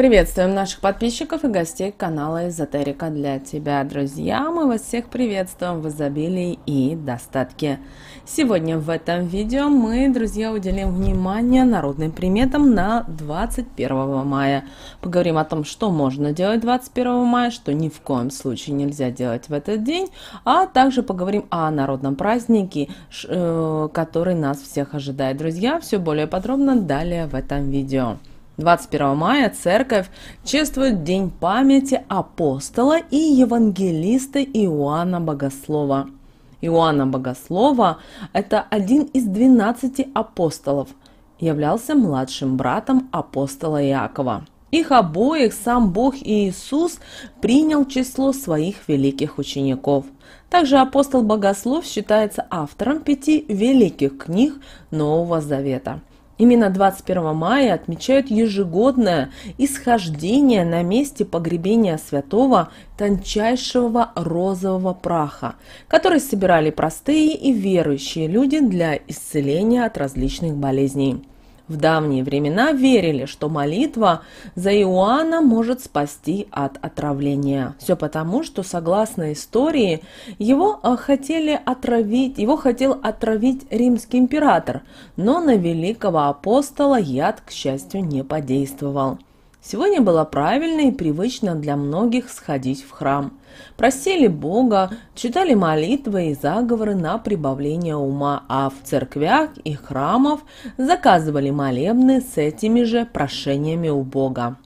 Приветствуем наших подписчиков и гостей канала Эзотерика для тебя, друзья! Мы вас всех приветствуем в изобилии и достатке. Сегодня в этом видео мы, друзья, уделим внимание народным приметам на 21 мая. Поговорим о том, что можно делать 21 мая, что ни в коем случае нельзя делать в этот день, а также поговорим о народном празднике, э, который нас всех ожидает, друзья. Все более подробно далее в этом видео. 21 мая церковь чествует День памяти апостола и евангелиста Иоанна Богослова. Иоанна Богослова – это один из 12 апостолов, являлся младшим братом апостола Иакова. Их обоих сам Бог Иисус принял число своих великих учеников. Также апостол Богослов считается автором пяти великих книг Нового Завета – Именно 21 мая отмечают ежегодное исхождение на месте погребения святого тончайшего розового праха, который собирали простые и верующие люди для исцеления от различных болезней. В давние времена верили, что молитва за Иоанна может спасти от отравления. Все потому, что, согласно истории, его а, хотели отравить, его хотел отравить римский император, но на великого апостола яд, к счастью, не подействовал. Сегодня было правильно и привычно для многих сходить в храм. Просили Бога, читали молитвы и заговоры на прибавление ума, а в церквях и храмов заказывали молебны с этими же прошениями у Бога.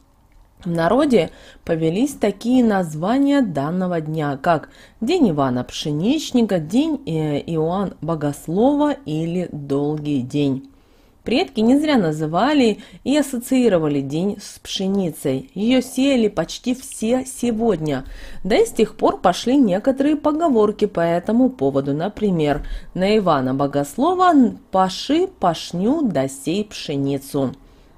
В народе повелись такие названия данного дня, как День Ивана Пшеничника, День э, Иоанн Богослова или Долгий день. Предки не зря называли и ассоциировали день с пшеницей. Ее сеяли почти все сегодня. Да и с тех пор пошли некоторые поговорки по этому поводу. Например, на Ивана Богослова «Паши пашню досей пшеницу».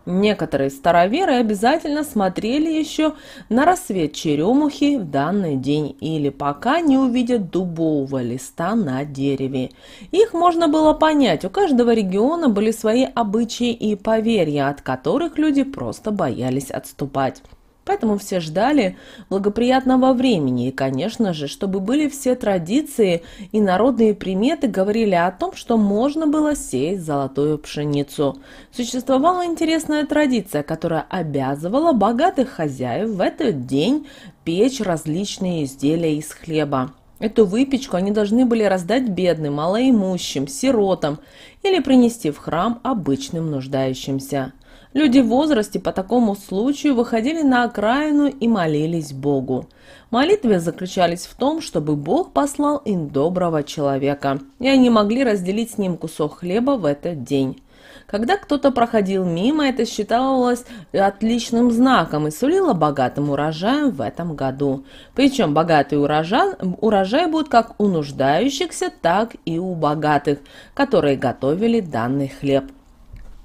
Некоторые староверы обязательно смотрели еще на рассвет черемухи в данный день или пока не увидят дубового листа на дереве. Их можно было понять, у каждого региона были свои обычаи и поверья, от которых люди просто боялись отступать. Поэтому все ждали благоприятного времени и, конечно же, чтобы были все традиции и народные приметы говорили о том, что можно было сеять золотую пшеницу. Существовала интересная традиция, которая обязывала богатых хозяев в этот день печь различные изделия из хлеба. Эту выпечку они должны были раздать бедным, малоимущим, сиротам или принести в храм обычным нуждающимся. Люди в возрасте по такому случаю выходили на окраину и молились Богу. Молитвы заключались в том, чтобы Бог послал им доброго человека, и они могли разделить с ним кусок хлеба в этот день. Когда кто-то проходил мимо, это считалось отличным знаком и сулило богатым урожаем в этом году. Причем богатый урожай, урожай будет как у нуждающихся, так и у богатых, которые готовили данный хлеб.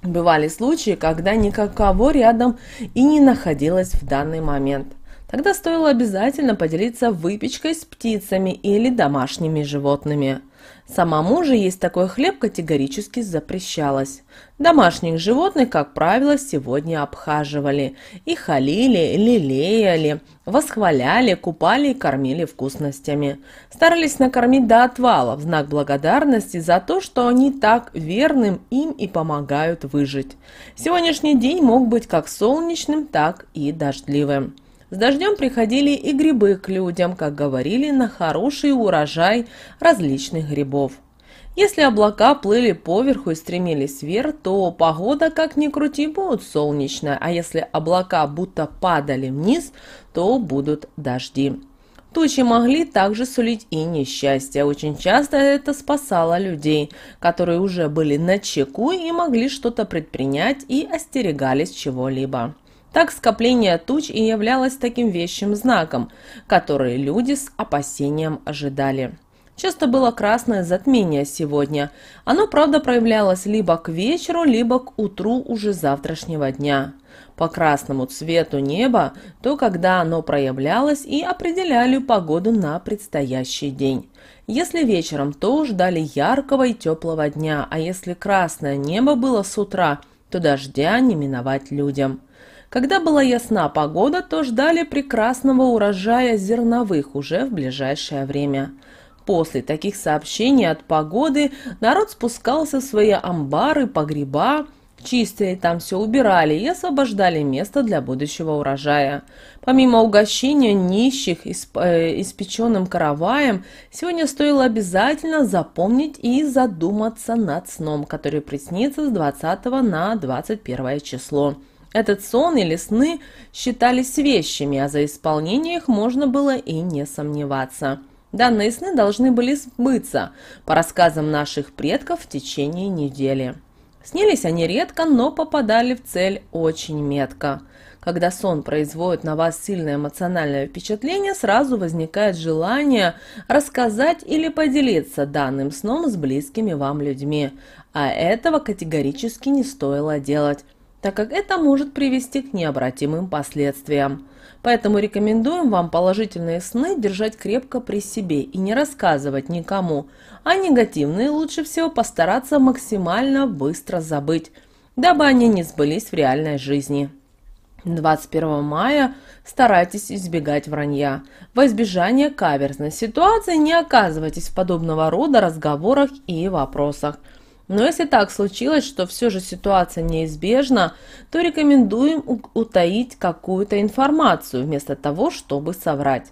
Бывали случаи, когда никакого рядом и не находилось в данный момент. Тогда стоило обязательно поделиться выпечкой с птицами или домашними животными. Самому же есть такой хлеб категорически запрещалось. Домашних животных, как правило, сегодня обхаживали. и халили, лелеяли, восхваляли, купали и кормили вкусностями. Старались накормить до отвала в знак благодарности за то, что они так верным им и помогают выжить. Сегодняшний день мог быть как солнечным, так и дождливым. С дождем приходили и грибы к людям, как говорили, на хороший урожай различных грибов. Если облака плыли поверху и стремились вверх, то погода, как ни крути, будет солнечная, а если облака будто падали вниз, то будут дожди. Тучи могли также сулить и несчастье. Очень часто это спасало людей, которые уже были на чеку и могли что-то предпринять и остерегались чего-либо. Так скопление туч и являлось таким вещим знаком, который люди с опасением ожидали. Часто было красное затмение сегодня. Оно, правда, проявлялось либо к вечеру, либо к утру уже завтрашнего дня. По красному цвету неба, то когда оно проявлялось и определяли погоду на предстоящий день. Если вечером, то ждали яркого и теплого дня, а если красное небо было с утра, то дождя не миновать людям. Когда была ясна погода, то ждали прекрасного урожая зерновых уже в ближайшее время. После таких сообщений от погоды народ спускался в свои амбары, погреба, чистили там все, убирали и освобождали место для будущего урожая. Помимо угощения нищих исп, э, испеченным караваем, сегодня стоило обязательно запомнить и задуматься над сном, который приснится с 20 на 21 число. Этот сон или сны считались вещами, а за исполнение их можно было и не сомневаться. Данные сны должны были сбыться, по рассказам наших предков, в течение недели. Снились они редко, но попадали в цель очень метко. Когда сон производит на вас сильное эмоциональное впечатление, сразу возникает желание рассказать или поделиться данным сном с близкими вам людьми. А этого категорически не стоило делать так как это может привести к необратимым последствиям. Поэтому рекомендуем вам положительные сны держать крепко при себе и не рассказывать никому, а негативные лучше всего постараться максимально быстро забыть, дабы они не сбылись в реальной жизни. 21 мая старайтесь избегать вранья. Во избежание каверзной ситуации не оказывайтесь в подобного рода разговорах и вопросах – но если так случилось, что все же ситуация неизбежна, то рекомендуем утаить какую-то информацию вместо того, чтобы соврать.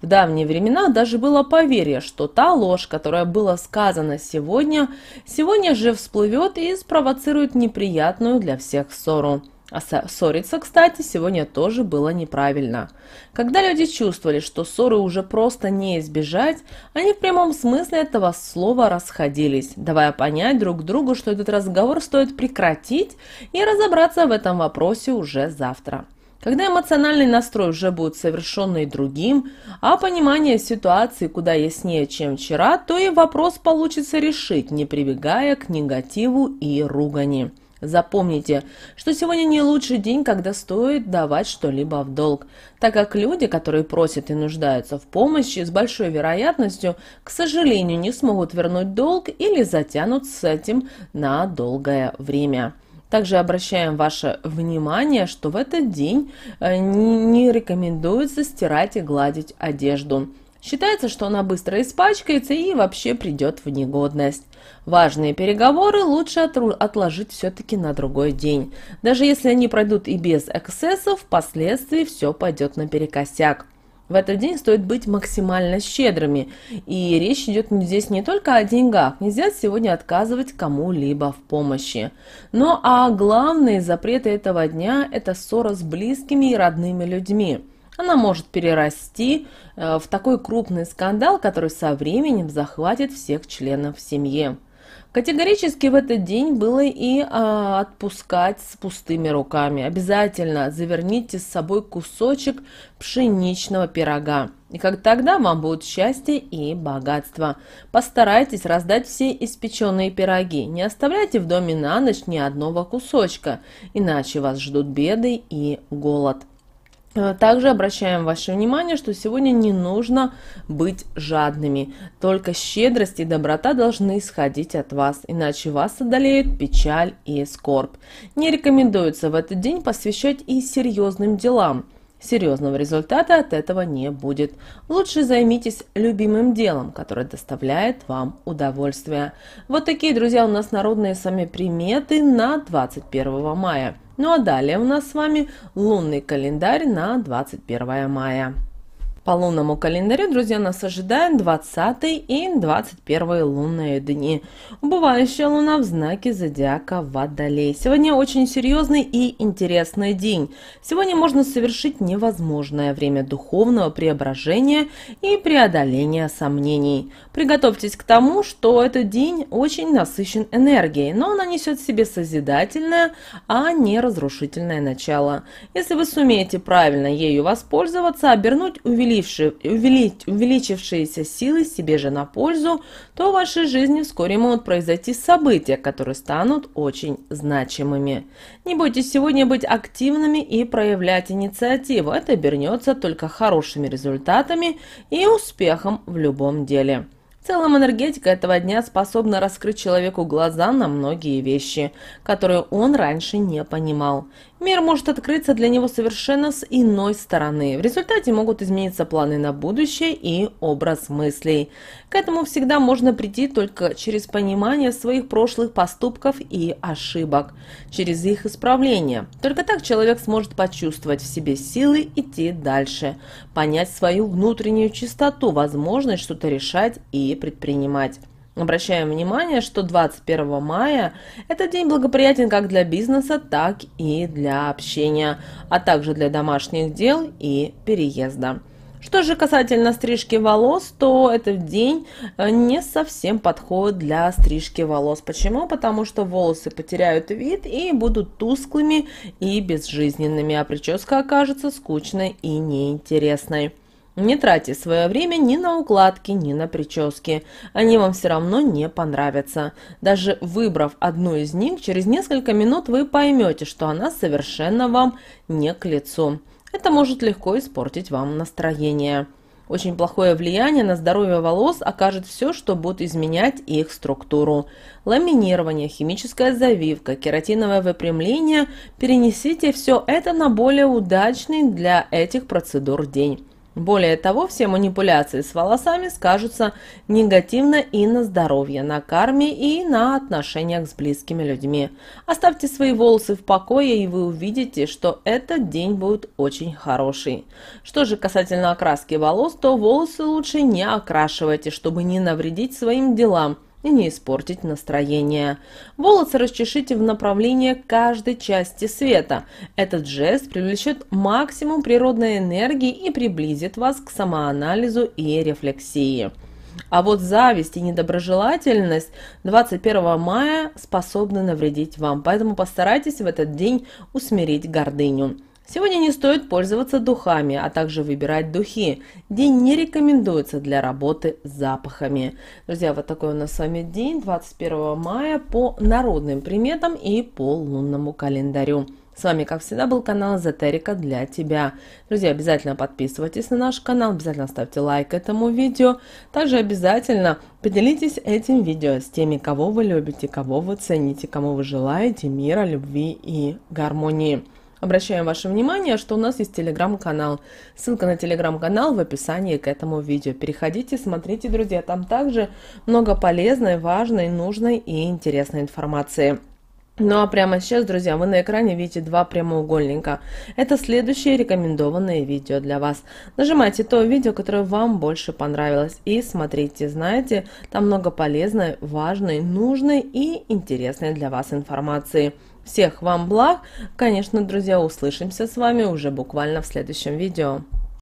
В давние времена даже было поверье, что та ложь, которая была сказана сегодня, сегодня же всплывет и спровоцирует неприятную для всех ссору. А ссориться, кстати, сегодня тоже было неправильно. Когда люди чувствовали, что ссоры уже просто не избежать, они в прямом смысле этого слова расходились, давая понять друг другу, что этот разговор стоит прекратить и разобраться в этом вопросе уже завтра. Когда эмоциональный настрой уже будет совершенный другим, а понимание ситуации куда яснее, чем вчера, то и вопрос получится решить, не прибегая к негативу и ругани. Запомните, что сегодня не лучший день, когда стоит давать что-либо в долг, так как люди, которые просят и нуждаются в помощи, с большой вероятностью, к сожалению, не смогут вернуть долг или затянут с этим на долгое время. Также обращаем ваше внимание, что в этот день э, не рекомендуется стирать и гладить одежду. Считается, что она быстро испачкается и вообще придет в негодность. Важные переговоры лучше отложить все-таки на другой день. Даже если они пройдут и без эксцессов, впоследствии все пойдет наперекосяк. В этот день стоит быть максимально щедрыми. И речь идет здесь не только о деньгах. Нельзя сегодня отказывать кому-либо в помощи. Но а главные запреты этого дня – это ссора с близкими и родными людьми она может перерасти э, в такой крупный скандал, который со временем захватит всех членов семьи. Категорически в этот день было и а, отпускать с пустыми руками. Обязательно заверните с собой кусочек пшеничного пирога. И как тогда вам будет счастье и богатство. Постарайтесь раздать все испеченные пироги. Не оставляйте в доме на ночь ни одного кусочка, иначе вас ждут беды и голод. Э, также обращаем ваше внимание, что сегодня не нужно быть жадными. Только щедрость и доброта должны исходить от вас, иначе вас одолеют печаль и скорбь. Не рекомендуется в этот день посвящать и серьезным делам. Серьезного результата от этого не будет. Лучше займитесь любимым делом, которое доставляет вам удовольствие. Вот такие, друзья, у нас народные сами приметы на 21 мая. Ну а далее у нас с вами лунный календарь на 21 мая. По лунному календарю, друзья, нас ожидают 20 и 21 лунные дни. Убывающая луна в знаке зодиака Водолей. Сегодня очень серьезный и интересный день. Сегодня можно совершить невозможное время духовного преображения и преодоления сомнений. Приготовьтесь к тому, что этот день очень насыщен энергией, но он несет в себе созидательное, а не разрушительное начало. Если вы сумеете правильно ею воспользоваться, обернуть увеличить увеличившиеся силы себе же на пользу, то в вашей жизни вскоре могут произойти события, которые станут очень значимыми. Не бойтесь сегодня быть активными и проявлять инициативу. Это обернется только хорошими результатами и успехом в любом деле. В целом энергетика этого дня способна раскрыть человеку глаза на многие вещи, которые он раньше не понимал. Мир может открыться для него совершенно с иной стороны. В результате могут измениться планы на будущее и образ мыслей. К этому всегда можно прийти только через понимание своих прошлых поступков и ошибок, через их исправление. Только так человек сможет почувствовать в себе силы идти дальше, понять свою внутреннюю чистоту, возможность что-то решать и предпринимать. Обращаем внимание, что 21 мая – это день благоприятен как для бизнеса, так и для общения, а также для домашних дел и переезда. Что же касательно стрижки волос, то этот день э, не совсем подходит для стрижки волос. Почему? Потому что волосы потеряют вид и будут тусклыми и безжизненными, а прическа окажется скучной и неинтересной. Не тратьте свое время ни на укладки, ни на прически. Они вам все равно не понравятся. Даже выбрав одну из них, через несколько минут вы поймете, что она совершенно вам не к лицу. Это может легко испортить вам настроение. Очень плохое влияние на здоровье волос окажет все, что будет изменять их структуру. Ламинирование, химическая завивка, кератиновое выпрямление – перенесите все это на более удачный для этих процедур день. Более того, все манипуляции с волосами скажутся негативно и на здоровье, на карме и на отношениях с близкими людьми. Оставьте свои волосы в покое, и вы увидите, что этот день будет очень хороший. Что же касательно окраски волос, то волосы лучше не окрашивайте, чтобы не навредить своим делам – и не испортить настроение. Волосы расчешите в направлении каждой части света. Этот жест привлечет максимум природной энергии и приблизит вас к самоанализу и рефлексии. А вот зависть и недоброжелательность 21 мая способны навредить вам, поэтому постарайтесь в этот день усмирить гордыню. Сегодня не стоит пользоваться духами, а также выбирать духи. День не рекомендуется для работы с запахами. Друзья, вот такой у нас с вами день 21 мая по народным приметам и по лунному календарю. С вами, как всегда, был канал Эзотерика для тебя. Друзья, обязательно подписывайтесь на наш канал, обязательно ставьте лайк этому видео. Также обязательно поделитесь этим видео с теми, кого вы любите, кого вы цените, кому вы желаете мира, любви и гармонии. Обращаем ваше внимание, что у нас есть телеграм-канал. Ссылка на телеграм-канал в описании к этому видео. Переходите, смотрите, друзья, там также много полезной, важной, нужной и интересной информации. Ну а прямо сейчас, друзья, вы на экране видите два прямоугольника. Это следующие рекомендованные видео для вас. Нажимайте то видео, которое вам больше понравилось и смотрите. Знаете, там много полезной, важной, нужной и интересной для вас информации. Всех вам благ. Конечно, друзья, услышимся с вами уже буквально в следующем видео.